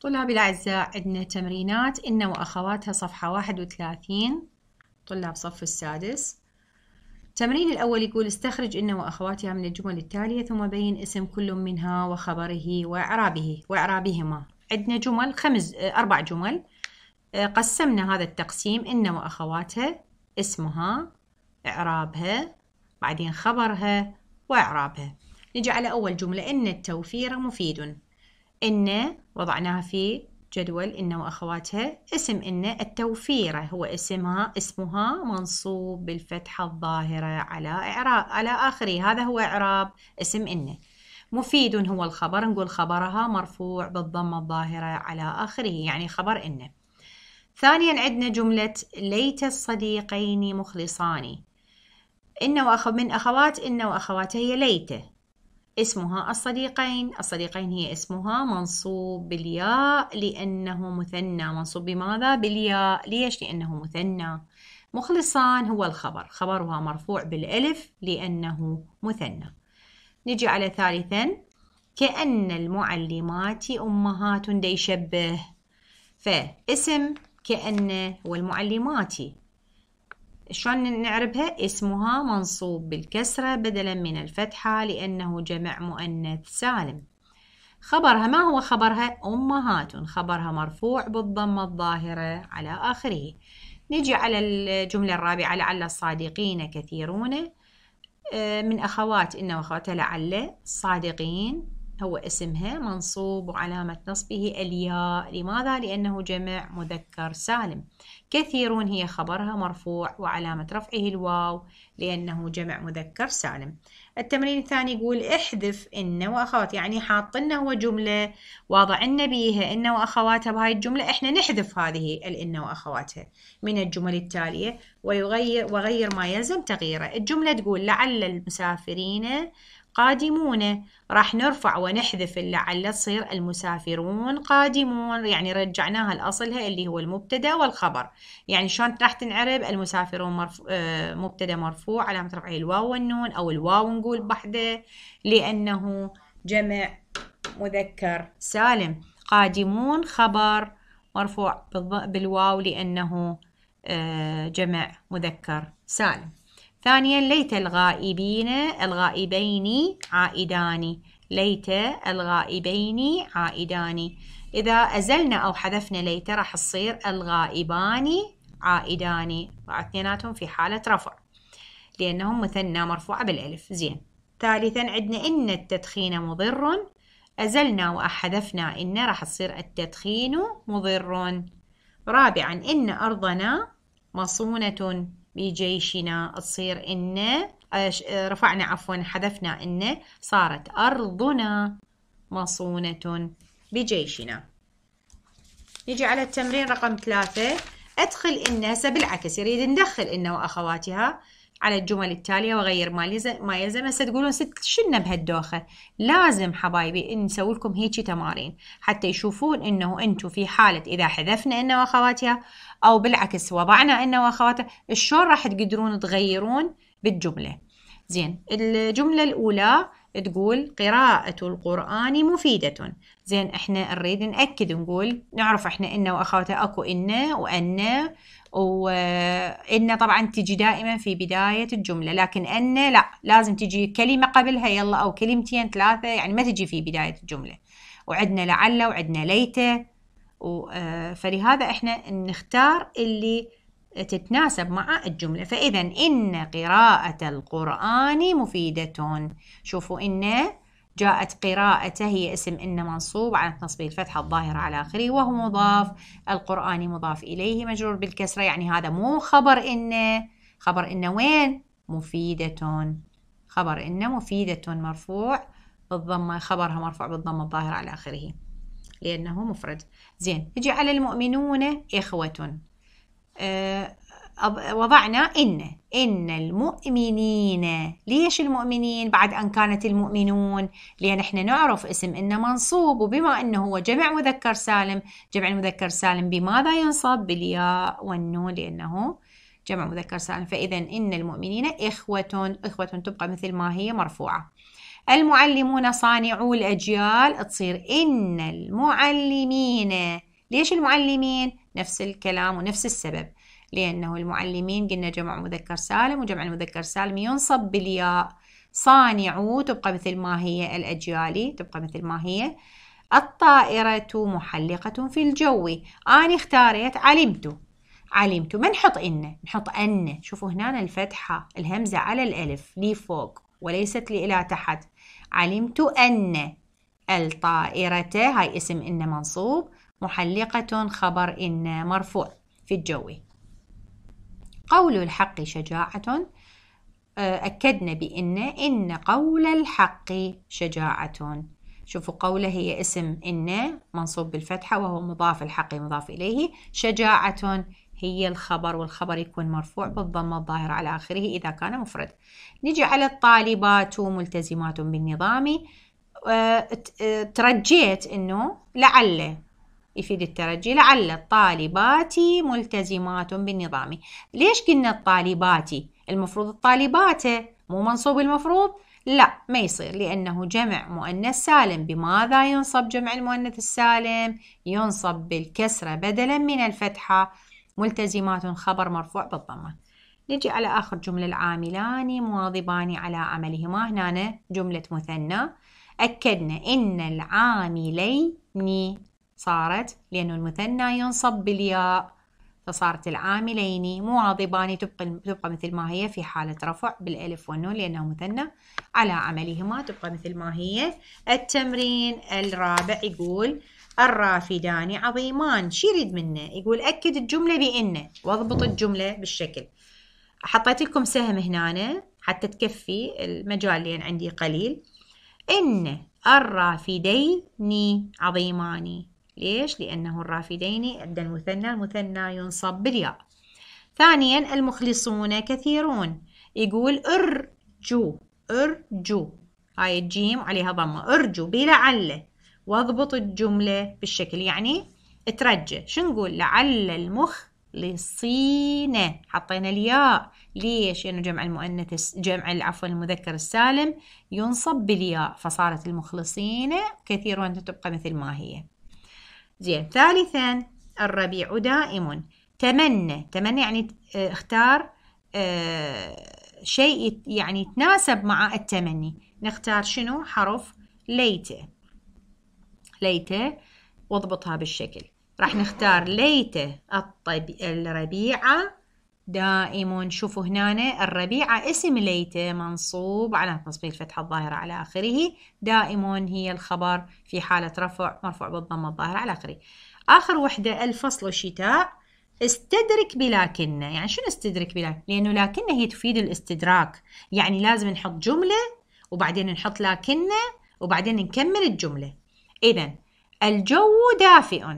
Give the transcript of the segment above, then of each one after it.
طلابي الأعزاء عندنا تمرينات إن وأخواتها صفحة واحد وثلاثين طلاب صف السادس التمرين الأول يقول استخرج إن وأخواتها من الجمل التالية ثم بين اسم كل منها وخبره وإعرابه وإعرابهما عندنا جمل خمس أربع جمل آه، قسمنا هذا التقسيم إن وأخواتها اسمها إعرابها بعدين خبرها وإعرابها نجي على أول جملة إن التوفير مفيد إن وضعناها في جدول إن وأخواتها اسم إن التوفيرة هو اسمها اسمها منصوب بالفتحة الظاهرة على إعراب على آخره هذا هو إعراب اسم إن مفيد هو الخبر نقول خبرها مرفوع بالضمة الظاهرة على آخره يعني خبر إن ثانيا عندنا جملة ليت الصديقين مخلصان إن وأخ من أخوات إن وأخواته هي ليته اسمها الصديقين الصديقين هي اسمها منصوب بالياء لأنه مثنى منصوب بماذا؟ بالياء ليش؟ لأنه مثنى مخلصان هو الخبر خبرها مرفوع بالألف لأنه مثنى نجي على ثالثا كأن المعلمات أمهات دي شبه فاسم كأن والمعلمات شلون نعربها اسمها منصوب بالكسرة بدلا من الفتحة لأنه جمع مؤنث سالم خبرها ما هو خبرها أمهات خبرها مرفوع بالضمة الظاهرة على آخره نجي على الجملة الرابعة لعل الصادقين كثيرون آه، من أخوات إن وأخواتها لعل صادقين هو اسمها منصوب وعلامة نصبه الياء لماذا؟ لأنه جمع مذكر سالم كثيرون هي خبرها مرفوع وعلامة رفعه الواو لأنه جمع مذكر سالم التمرين الثاني يقول احذف إن وأخوات يعني حاطنا هو جملة واضعنا بيها إن وأخواتها بهاي الجملة إحنا نحذف هذه الإن وأخواتها من الجمل التالية ويغير وغير ما يلزم تغييره الجملة تقول لعل المسافرين قادمون راح نرفع ونحذف لعل تصير المسافرون قادمون يعني رجعناها لأصلها اللي هو المبتدا والخبر يعني شلون راح تنعرب المسافرون مرفوع آه، مبتدا مرفوع علامة رفعه الواو والنون أو الواو نقول بحده لأنه جمع مذكر سالم قادمون خبر مرفوع بالواو لأنه آه، جمع مذكر سالم ثانيا ليت الغائبين الغائبين عائدان ليت الغائبين عائدان إذا أزلنا أو حذفنا ليت راح تصير الغائبان عائدان اثنيناتهم في حالة رفع لأنهم مثنى مرفوعة بالألف زين ثالثا عندنا إن التدخين مضر أزلنا وأحذفنا إن راح تصير التدخين مضر رابعا إن أرضنا مصونة بجيشنا تصير إن أه، أه، رفعنا عفوا حذفنا إن صارت أرضنا مصونة بجيشنا نيجي على التمرين رقم ثلاثة أدخل إن هسه بالعكس يريد ندخل إن وأخواتها على الجمل التالية وغير ما يلزم ما يلزم هسه تقولون ست شلنا بهالدوخة لازم حبايبي نسوي لكم هيجي تمارين حتى يشوفون انه انتم في حالة اذا حذفنا انه واخواتها او بالعكس وضعنا انه واخواتها شلون راح تقدرون تغيرون بالجملة زين الجملة الاولى تقول قراءة القرآن مفيدة زين احنا نريد نأكد نقول نعرف احنا إن وأخواته أكو إن وأن وإن طبعا تجي دائما في بداية الجملة لكن أن لا لازم تجي كلمة قبلها يلا أو كلمتين ثلاثة يعني ما تجي في بداية الجملة وعدنا لعل وعدنا ليته آه، فلهذا احنا نختار اللي تتناسب مع الجملة فإذا إن قراءة القرآن مفيدة شوفوا إن جاءت قراءة هي اسم إن منصوب على تنصيب الفتحة الظاهرة على آخره وهو مضاف القرآن مضاف إليه مجرور بالكسرة يعني هذا مو خبر إن خبر إن وين مفيدة خبر إن مفيدة مرفوع بالضمة خبرها مرفوع بالضمة الظاهرة على آخره لأنه مفرد زين نجي على المؤمنون إخوة آه، وضعنا إن إن المؤمنين ليش المؤمنين بعد أن كانت المؤمنون لأن إحنا نعرف اسم إن منصوب وبما أنه هو جمع مذكر سالم جمع المذكر سالم بماذا ينصب بالياء والنون لأنه جمع مذكر سالم فإذا إن المؤمنين إخوة إخوة تبقى مثل ما هي مرفوعة المعلمون صانعو الأجيال تصير إن المعلمين ليش المعلمين نفس الكلام ونفس السبب لأنه المعلمين قلنا جمع مذكر سالم وجمع المذكر سالم ينصب بالياء صانعو تبقى مثل ما هي الأجيالي تبقى مثل ما هي الطائرة محلقة في الجو أنا اختاريت علمت علمت ما نحط إن نحط أن شوفوا هنا الفتحة الهمزة على الألف لي فوق وليست لي إلى تحت علمت أن الطائرة هاي اسم إن منصوب محلقة خبر إن مرفوع في الجوي قول الحق شجاعة آه، أكدنا بإن إن قول الحق شجاعة شوفوا قولة هي اسم إن منصوب بالفتحة وهو مضاف الحق مضاف إليه شجاعة هي الخبر والخبر يكون مرفوع بالضمة الظاهرة على آخره إذا كان مفرد نجي على الطالبات ملتزمات بالنظام آه، آه، ترجيت إنه لعل يفيد الترجي لعل الطالبات ملتزمات بالنظام ليش قلنا الطالبات المفروض الطالبات مو منصوب المفروض لا ما يصير لأنه جمع مؤنث سالم بماذا ينصب جمع المؤنث السالم ينصب بالكسرة بدلا من الفتحة ملتزمات خبر مرفوع بالضمة نجي على آخر جملة العاملان مواظبان على عملهما هنا جملة مثنى أكدنا إن العاملين صارت لأنه المثنى ينصب بالياء فصارت العاملين معاضبان تبقى تبقى مثل ما هي في حالة رفع بالألف والنون لأنه مثنى على عملهما تبقى مثل ما هي التمرين الرابع يقول الرافدان عظيمان شو يريد منه؟ يقول أكد الجملة بإن واضبط الجملة بالشكل حطيت لكم سهم هنا حتى تكفي المجال لأن عندي قليل إن الرافدين عظيمان ليش؟ لأنه الرافدين أدى المثنى المثنى ينصب بالياء ثانيا المخلصون كثيرون يقول أرجو أرجو هاي الجيم عليها ضمة أرجو بلعل واضبط الجملة بالشكل يعني ترجى شو نقول لعل المخلصين حطينا الياء ليش لأنه يعني جمع المؤنث جمع عفوا المذكر السالم ينصب بالياء فصارت المخلصين كثيرون تبقى مثل ما هي زين ثالثا الربيع دائم تمنى تمنى يعني آه، اختار آه، شيء يعني يتناسب مع التمني نختار شنو حرف ليته ليته واضبطها بالشكل راح نختار ليته الربيعة دائم شوفوا هنا الربيعة اسم ليته منصوب على تصبيل الفتحة الظاهرة على آخره دائم هي الخبر في حالة رفع مرفوع بالضمة الظاهرة على آخره آخر وحدة الفصل الشتاء استدرك بلكن يعني شنو استدرك بلكن لأنه لكن هي تفيد الاستدراك يعني لازم نحط جملة وبعدين نحط لكن وبعدين نكمل الجملة إذا الجو دافئ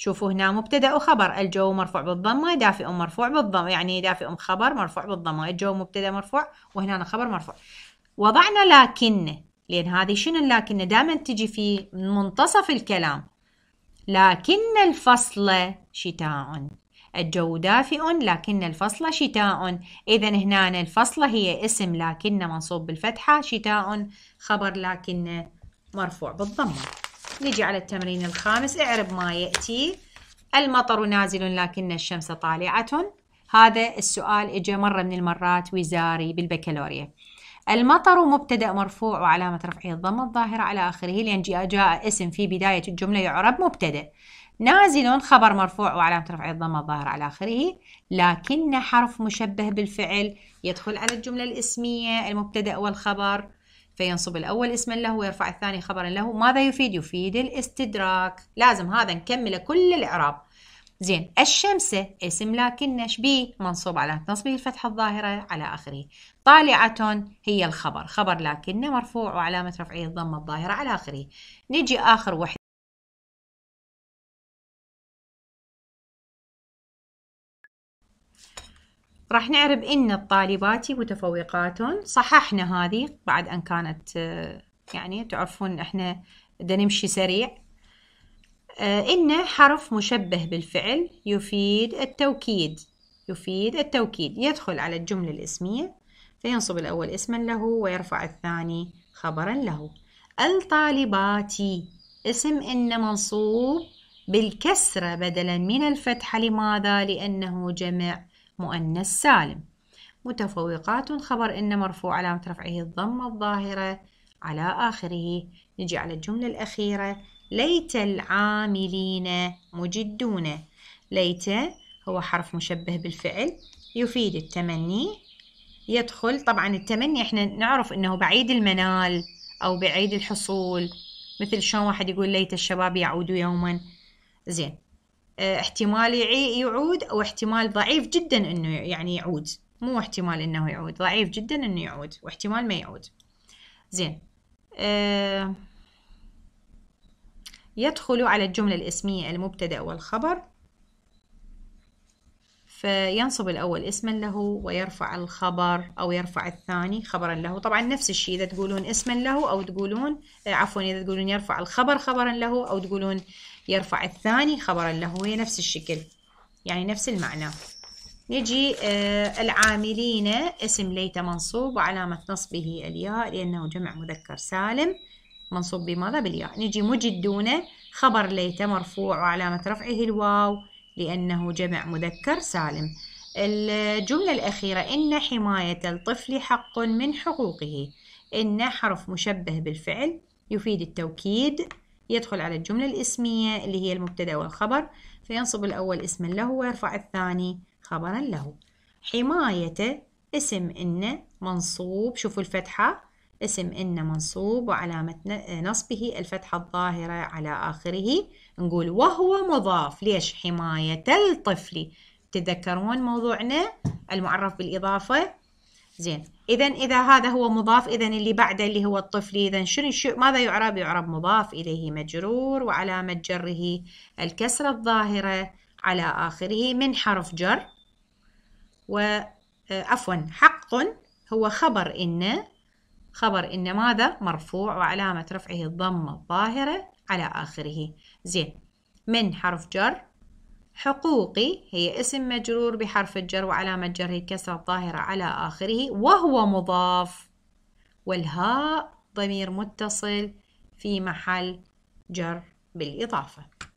شوفوا هنا مبتدا وخبر الجو مرفوع بالضمه دافئ مرفوع بالضمه يعني دافئ خبر مرفوع بالضمه الجو مبتدا مرفوع وهنا خبر مرفوع وضعنا لكن لان هذه شنو لكن دائما تجي في منتصف الكلام لكن الفصل شتاء الجو دافئ لكن الفصل شتاء إذا هنا الفصل هي اسم لكن منصوب بالفتحة شتاء خبر لكن مرفوع بالضمة نجي على التمرين الخامس اعرب ما يأتي المطر نازل لكن الشمس طالعة هذا السؤال اجى مرة من المرات وزاري بالبكالوريا المطر مبتدأ مرفوع وعلامة رفعه الضمة الظاهرة على آخره لأن جاء اسم في بداية الجملة يعرب مبتدأ نازل خبر مرفوع وعلامة رفعه الضمة الظاهرة على آخره لكن حرف مشبه بالفعل يدخل على الجملة الاسمية المبتدأ والخبر فينصب الأول اسما له ويرفع الثاني خبرا له ماذا يفيد؟ يفيد الاستدراك لازم هذا نكمله كل الإعراب زين الشمسة اسم لكن شبي منصوب على تنصبه الفتحة الظاهرة على آخره طالعة هي الخبر خبر لكن مرفوع وعلامة رفعه الضمة الظاهرة على آخره نجي آخر وحدة راح نعرب إن الطالبات متفوقات صححنا هذه بعد أن كانت آه، يعني تعرفون إحنا بدنا نمشي سريع آه، إن حرف مشبه بالفعل يفيد التوكيد يفيد التوكيد يدخل على الجملة الاسمية فينصب الأول اسما له ويرفع الثاني خبرا له الطالبات اسم إن منصوب بالكسرة بدلا من الفتحة لماذا؟ لأنه جمع مؤنث سالم متفوقات خبر إن مرفوع علامة رفعه الضمة الظاهرة على آخره نجي على الجملة الأخيرة ليت العاملين مجدون ليت هو حرف مشبه بالفعل يفيد التمني يدخل طبعا التمني احنا نعرف انه بعيد المنال او بعيد الحصول مثل شلون واحد يقول ليت الشباب يعودوا يوما زين آه، احتمال يعود او احتمال ضعيف جدا انه يعني يعود مو احتمال انه يعود ضعيف جدا انه يعود واحتمال ما يعود زين أه يدخل على الجملة الاسمية المبتدأ والخبر فينصب الأول اسما له ويرفع الخبر أو يرفع الثاني خبرا له طبعا نفس الشيء إذا تقولون اسما له أو تقولون آه، عفوا إذا تقولون يرفع الخبر خبرا له أو تقولون يرفع الثاني خبرا له هي نفس الشكل يعني نفس المعنى نجي آه، العاملين اسم ليت منصوب وعلامة نصبه الياء لأنه جمع مذكر سالم منصوب بماذا بالياء نجي مجدون خبر ليت مرفوع وعلامة رفعه الواو لأنه جمع مذكر سالم الجملة الأخيرة إن حماية الطفل حق من حقوقه إن حرف مشبه بالفعل يفيد التوكيد يدخل على الجملة الاسمية اللي هي المبتدأ والخبر فينصب الأول اسما له ويرفع الثاني خبرا له حماية اسم إن منصوب شوفوا الفتحة اسم إن منصوب وعلامة نصبه الفتحة الظاهرة على آخره نقول وهو مضاف ليش حماية الطفل تذكرون موضوعنا المعرف بالإضافة زين إذا إذا هذا هو مضاف إذا اللي بعده اللي هو الطفل إذا شنو شو ماذا يعرب يعرب مضاف إليه مجرور وعلامة جره الكسرة الظاهرة على آخره من حرف جر و آه، عفوا حق هو خبر إن خبر إن ماذا مرفوع وعلامة رفعه الضمة الظاهرة على آخره زين من حرف جر حقوقي هي اسم مجرور بحرف الجر وعلامة جره الكسرة الظاهرة على آخره وهو مضاف والهاء ضمير متصل في محل جر بالإضافة